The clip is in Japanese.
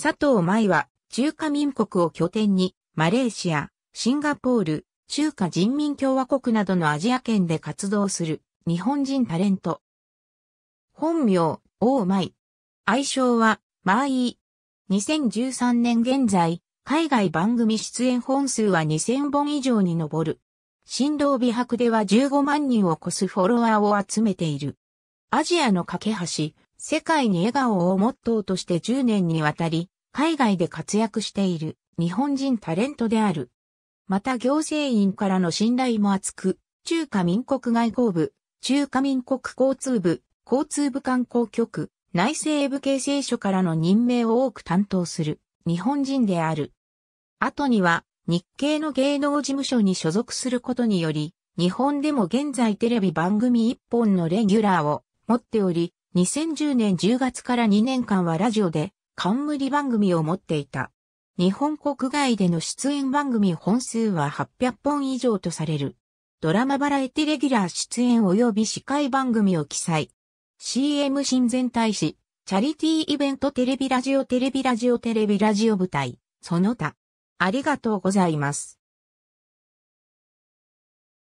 佐藤舞は中華民国を拠点にマレーシア、シンガポール、中華人民共和国などのアジア圏で活動する日本人タレント。本名、王舞。愛称は、舞。2013年現在、海外番組出演本数は2000本以上に上る。新郎美白では15万人を超すフォロワーを集めている。アジアの架け橋、世界に笑顔をモットーとして10年にわたり、海外で活躍している日本人タレントである。また行政院からの信頼も厚く、中華民国外交部、中華民国交通部、交通部観光局、内政部形成所からの任命を多く担当する日本人である。後には日系の芸能事務所に所属することにより、日本でも現在テレビ番組一本のレギュラーを持っており、2010年10月から2年間はラジオで冠番組を持っていた。日本国外での出演番組本数は800本以上とされる。ドラマバラエティレギュラー出演及び司会番組を記載。CM 親善大使、チャリティーイベントテレビラジオテレビラジオテレビラジオ舞台、その他。ありがとうございます。